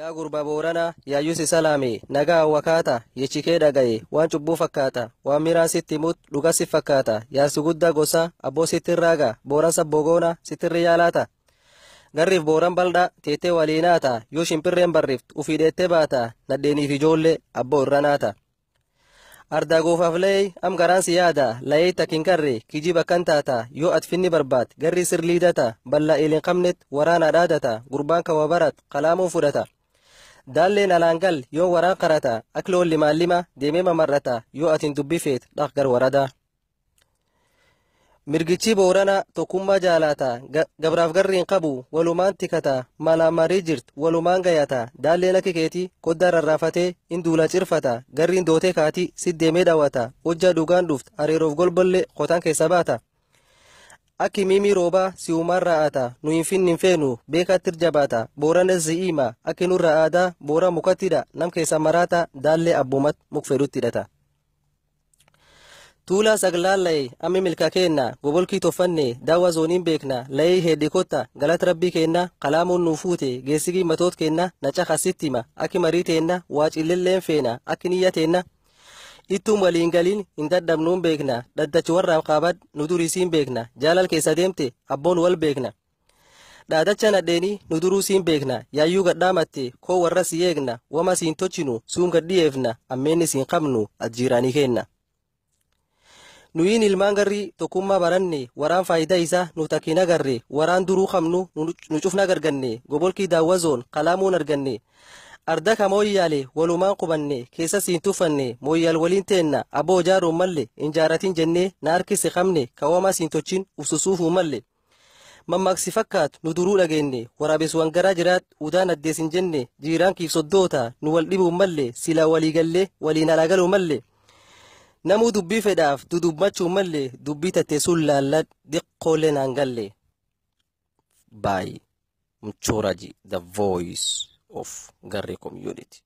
Yaa gurbaa booranaa yaayyus isa salaame nagaa wakaata yechikee dhagaye waan cubbuu fakkaata waan miraan sitti mut dhuga si fakkaata yaarsi guddaa gosa abboo sittin raaga booran sabbogoona sittirri yaalaata. Garriif booran bal'aa teettee naata yoo shimpirreen barriiftu ufii dheettee baata nadheeniif ijoollee abboo naata Ardaa goofaaf layee am garaan si yaada layee takkin karre kijii bakkan taata yoo at barbaad garri sirliidata bal'aa eelin qabnet waraanaa dhaadata gurbaan kawa barat fudhata. daalleen alaan gal yoo waraan karata akloon limaan lima deemee mamarrata yoo atin dubbi feet dhaq gar warada mirgichi boorana tokkummaa jaalataa gabraaf garriin qabu walumaan tikata malaan marii jirt walumaan gayata daalleen akka keetii koddaa rarraafatee induula cirfata gariin dootee kaatii sit deemee daawata hojjaa dhugaan duft ariiroof golbollee qotaan keessa baata Akki mimi roobaa si uumarraa nu hin finnin feenu beekattir jabaata booranas si hiima akki nurra aadaa boora mukattidha nam keessa maraata daallee abbumat mukfedhutti hidhata. Tuulaa saglaan la'e amma milka keenna gobolkii toffanne daawwa zooniin beekna la'ee heddii kotta galata rabbii kenna kalaamuun nuu fuute geessigii matoot kenna naca kasitti hima akki marii teenna waa cillilleen feena akki niyya teenna. ittuun walii hin galiin hin dadhabnuun beekna dhattachi warraaf qaabad nu durisiin beekna jaalal keessa deemte abboon wal beekna dhaatacha nadheenii nu duruu siin beekna yaayyuu gadhaamatte koo warra si eegna wama siin tochinu suun gadhiyeefna ammeenni siin qabnu ajjiiraanii kenna nuyin ilmaan garri tokkummaa baranne waraan faayidaa isaa nu takkina garre waraan duruu qabnu nu cufna garganne gobolkii daawwazoon qalaamuun arganne ardaka mooyyaale walumaan qubanne keessa siin tufanne mooyyaal waliin teenna aboo jaaruun malle injaaratin jennee na harkise qabne kawamaa siin tochin ufsusuufuu malle mammaaksi fakkaat nu duruu dhageenne waraabesuwan garaa jiraat udaan addeesin jenne jiiraankiif soddoota nu wal dhibuun malle silaa walii gallee waliin alaagaluu malle namuu dubbii fedhaaf dudubbachuu malle dubbii tatteessuun laalladh diqqoolee naan galle. Bye. Mchoraji The Voice. of Garry community.